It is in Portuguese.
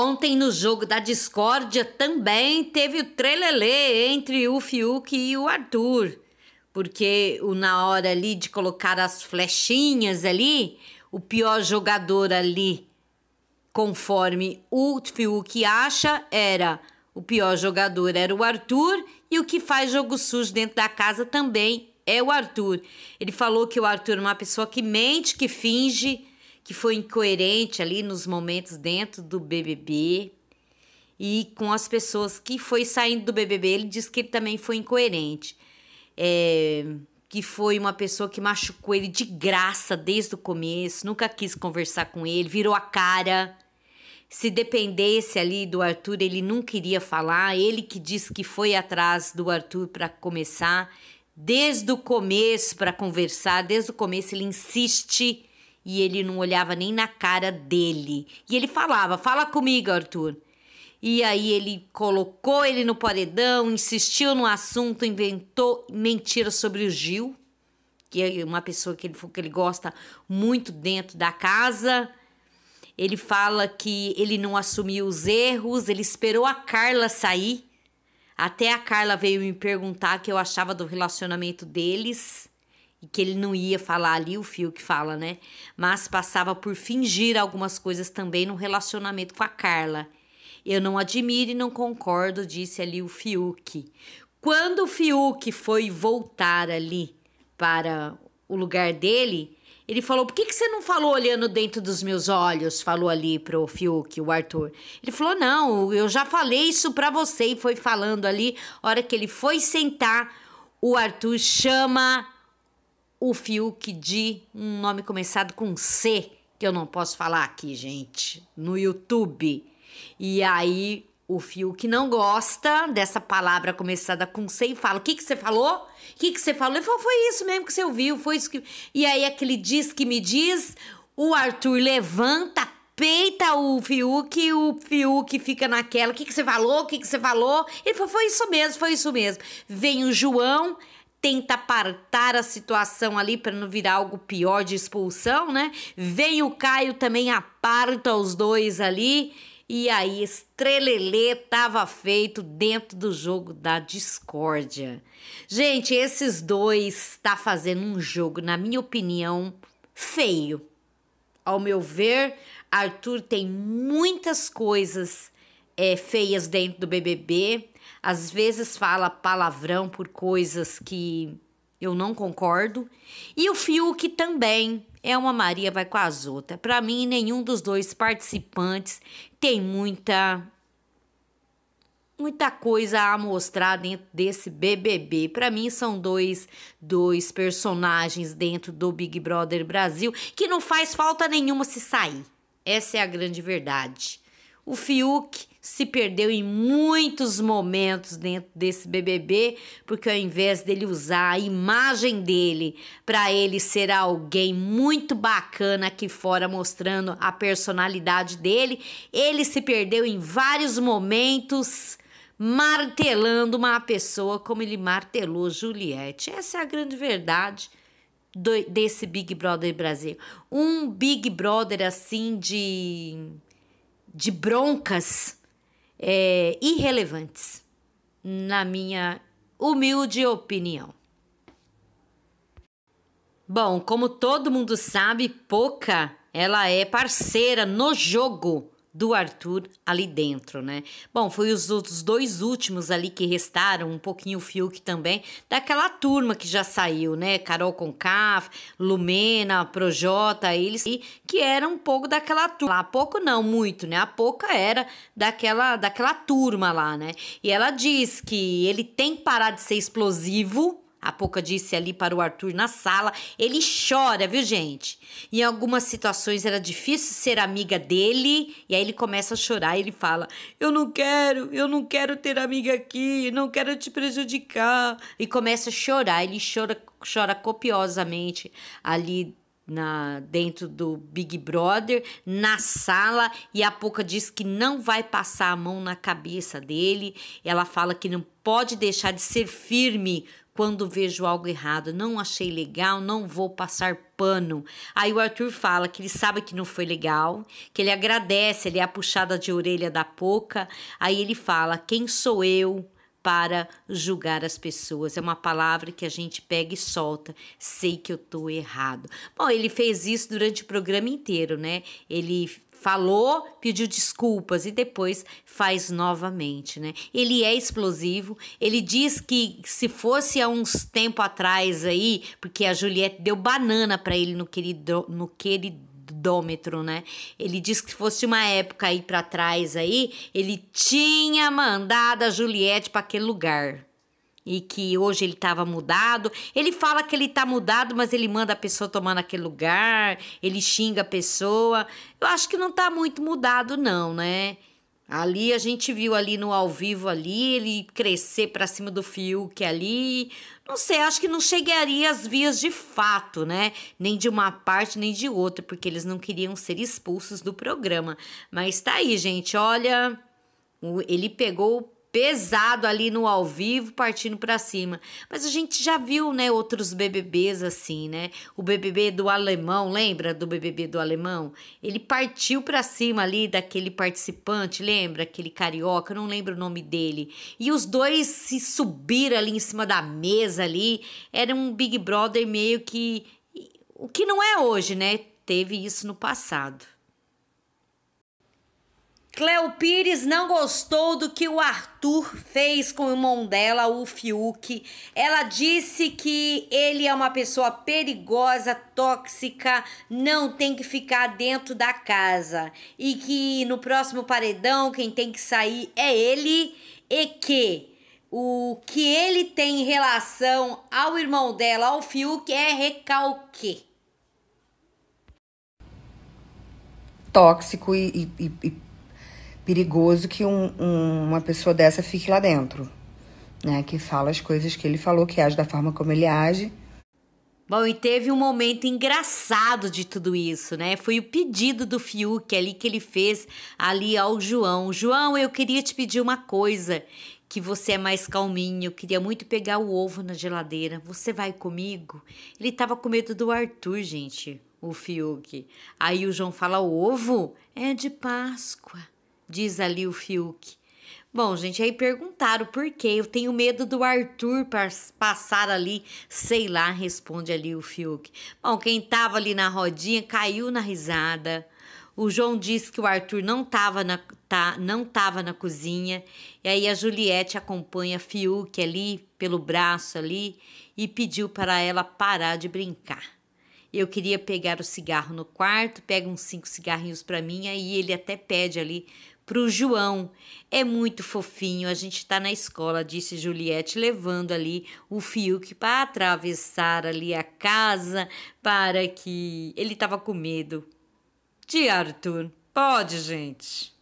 Ontem no jogo da discórdia também teve o trelelê entre o Fiuk e o Arthur. Porque na hora ali de colocar as flechinhas ali, o pior jogador ali, conforme o Fiuk acha, era o pior jogador era o Arthur e o que faz jogo sujo dentro da casa também é o Arthur. Ele falou que o Arthur é uma pessoa que mente, que finge, que foi incoerente ali nos momentos dentro do BBB e com as pessoas que foi saindo do BBB. Ele disse que ele também foi incoerente, é, que foi uma pessoa que machucou ele de graça desde o começo, nunca quis conversar com ele, virou a cara. Se dependesse ali do Arthur, ele não queria falar. Ele que disse que foi atrás do Arthur para começar, desde o começo para conversar, desde o começo ele insiste e ele não olhava nem na cara dele. E ele falava: Fala comigo, Arthur. E aí ele colocou ele no paredão, insistiu no assunto, inventou mentiras sobre o Gil, que é uma pessoa que ele, que ele gosta muito dentro da casa. Ele fala que ele não assumiu os erros, ele esperou a Carla sair. Até a Carla veio me perguntar o que eu achava do relacionamento deles e que ele não ia falar ali o fio que fala, né? Mas passava por fingir algumas coisas também no relacionamento com a Carla. Eu não admiro e não concordo, disse ali o Fiuk. Quando o Fiuk foi voltar ali para o lugar dele, ele falou: Por que, que você não falou olhando dentro dos meus olhos? Falou ali para o Fiuk, o Arthur. Ele falou: Não, eu já falei isso para você. E foi falando ali. A hora que ele foi sentar, o Arthur chama o Fiuk de um nome começado com C, que eu não posso falar aqui, gente, no YouTube. E aí o Fiuk não gosta dessa palavra começada com C e fala: O que, que você falou? O que, que você falou? Ele falou: Foi isso mesmo que você ouviu, foi isso que. E aí aquele diz que me diz, o Arthur levanta, peita o Fiuk e o Fiuk fica naquela. O que, que você falou? O que, que você falou? Ele falou: foi isso mesmo, foi isso mesmo. Vem o João, tenta apartar a situação ali para não virar algo pior de expulsão, né? Vem o Caio também aparta os dois ali. E aí, estrelelê tava feito dentro do jogo da discórdia. Gente, esses dois tá fazendo um jogo, na minha opinião, feio. Ao meu ver, Arthur tem muitas coisas é, feias dentro do BBB, às vezes fala palavrão por coisas que eu não concordo. E o Fiuk também é uma Maria vai com as outras. Para mim, nenhum dos dois participantes tem muita muita coisa a mostrar dentro desse BBB. Para mim são dois dois personagens dentro do Big Brother Brasil que não faz falta nenhuma se sair. Essa é a grande verdade. O Fiuk se perdeu em muitos momentos dentro desse BBB, porque ao invés dele usar a imagem dele para ele ser alguém muito bacana aqui fora, mostrando a personalidade dele, ele se perdeu em vários momentos martelando uma pessoa como ele martelou Juliette. Essa é a grande verdade do, desse Big Brother Brasil. Um Big Brother assim de de broncas é, irrelevantes, na minha humilde opinião. Bom, como todo mundo sabe, Poca ela é parceira no jogo do Arthur ali dentro, né? Bom, foi os outros dois últimos ali que restaram, um pouquinho o Fiuk também, daquela turma que já saiu, né? Carol Concaf, Lumena, Projota, eles que era um pouco daquela turma. Há pouco não, muito, né? A pouca era daquela daquela turma lá, né? E ela diz que ele tem que parar de ser explosivo, a Poca disse ali para o Arthur na sala. Ele chora, viu, gente? Em algumas situações era difícil ser amiga dele. E aí ele começa a chorar e ele fala: Eu não quero, eu não quero ter amiga aqui, não quero te prejudicar. E começa a chorar. Ele chora, chora copiosamente ali na, dentro do Big Brother, na sala, e a Poca diz que não vai passar a mão na cabeça dele. Ela fala que não pode deixar de ser firme quando vejo algo errado, não achei legal, não vou passar pano. Aí o Arthur fala que ele sabe que não foi legal, que ele agradece, ele é a puxada de orelha da pouca. Aí ele fala: "Quem sou eu?" para julgar as pessoas. É uma palavra que a gente pega e solta. Sei que eu tô errado. Bom, ele fez isso durante o programa inteiro, né? Ele falou, pediu desculpas e depois faz novamente, né? Ele é explosivo, ele diz que se fosse há uns tempo atrás aí, porque a Juliette deu banana para ele no querido no queridômetro, né? Ele disse que se fosse uma época aí para trás aí, ele tinha mandado a Juliette para aquele lugar e que hoje ele estava mudado. Ele fala que ele está mudado, mas ele manda a pessoa tomar naquele lugar, ele xinga a pessoa. Eu acho que não está muito mudado, não, né? Ali a gente viu ali no ao vivo ali, ele crescer para cima do Fiuk ali. Não sei, acho que não chegaria às vias de fato, né? Nem de uma parte, nem de outra, porque eles não queriam ser expulsos do programa. Mas tá aí, gente, olha, ele pegou pesado ali no ao vivo, partindo para cima. Mas a gente já viu, né, outros BBBs assim, né? O BBB do alemão, lembra do BBB do alemão? Ele partiu para cima ali daquele participante, lembra? Aquele carioca, não lembro o nome dele. E os dois se subiram ali em cima da mesa ali. Era um Big Brother meio que o que não é hoje, né? Teve isso no passado. Cleo Pires não gostou do que o Arthur fez com o irmão dela, o Fiuk. Ela disse que ele é uma pessoa perigosa, tóxica, não tem que ficar dentro da casa. E que no próximo paredão quem tem que sair é ele e que o que ele tem em relação ao irmão dela, ao Fiuk, é recalque. Tóxico e, e, e perigoso que um, um, uma pessoa dessa fique lá dentro, né? Que fala as coisas que ele falou, que age da forma como ele age. Bom, e teve um momento engraçado de tudo isso, né? Foi o pedido do Fiuk ali que ele fez ali ao João. João, eu queria te pedir uma coisa, que você é mais calminho, eu queria muito pegar o ovo na geladeira. Você vai comigo? Ele tava com medo do Arthur, gente, o Fiuk. Aí o João fala: "O ovo é de Páscoa" diz ali o Fiuk. Bom, gente, aí perguntaram por quê. Eu tenho medo do Arthur passar ali, sei lá, responde ali o Fiuk. Bom, quem tava ali na rodinha caiu na risada. O João disse que o Arthur não tava na, tá, não tava na cozinha. E aí a Juliette acompanha Fiuk ali, pelo braço ali, e pediu para ela parar de brincar. Eu queria pegar o cigarro no quarto, pega uns cinco cigarrinhos para mim, aí ele até pede ali para o João. É muito fofinho, a gente está na escola, disse Juliette, levando ali o Fiuk para atravessar ali a casa para que ele estava com medo de Arthur. Pode, gente.